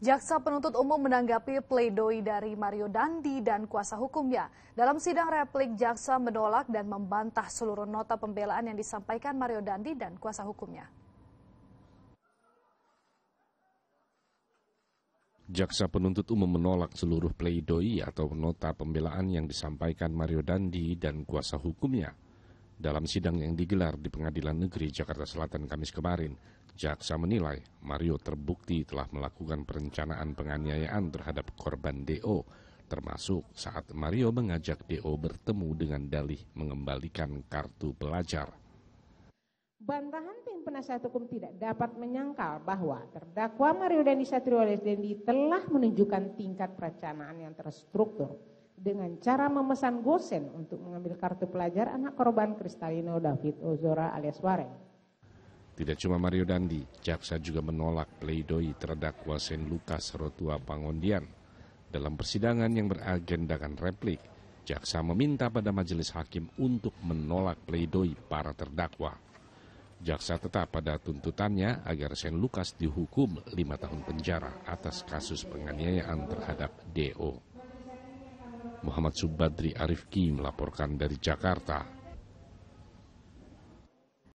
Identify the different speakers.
Speaker 1: Jaksa penuntut umum menanggapi pledoi dari Mario Dandi dan kuasa hukumnya. Dalam sidang replik, jaksa menolak dan membantah seluruh nota pembelaan yang disampaikan Mario Dandi dan kuasa hukumnya.
Speaker 2: Jaksa penuntut umum menolak seluruh pledoi atau nota pembelaan yang disampaikan Mario Dandi dan kuasa hukumnya. Dalam sidang yang digelar di Pengadilan Negeri Jakarta Selatan Kamis kemarin, Jaksa menilai Mario terbukti telah melakukan perencanaan penganiayaan terhadap korban DO, termasuk saat Mario mengajak DO bertemu dengan Dalih mengembalikan kartu pelajar.
Speaker 3: Bantahan tim penasihat hukum tidak dapat menyangkal bahwa terdakwa Mario Dandi Satrio Dendi telah menunjukkan tingkat perencanaan yang terstruktur dengan cara memesan gosen untuk mengambil kartu pelajar anak korban Kristalino David Ozora alias Wareng.
Speaker 2: Tidak cuma Mario Dandi, jaksa juga menolak pleidoi terdakwa Sen Lukas Rotua Pangondian. Dalam persidangan yang beragendakan replik, jaksa meminta pada majelis hakim untuk menolak pleidoi para terdakwa. Jaksa tetap pada tuntutannya agar Sen Lukas dihukum lima tahun penjara atas kasus penganiayaan terhadap DO. Muhammad Subadri Arifki melaporkan dari Jakarta.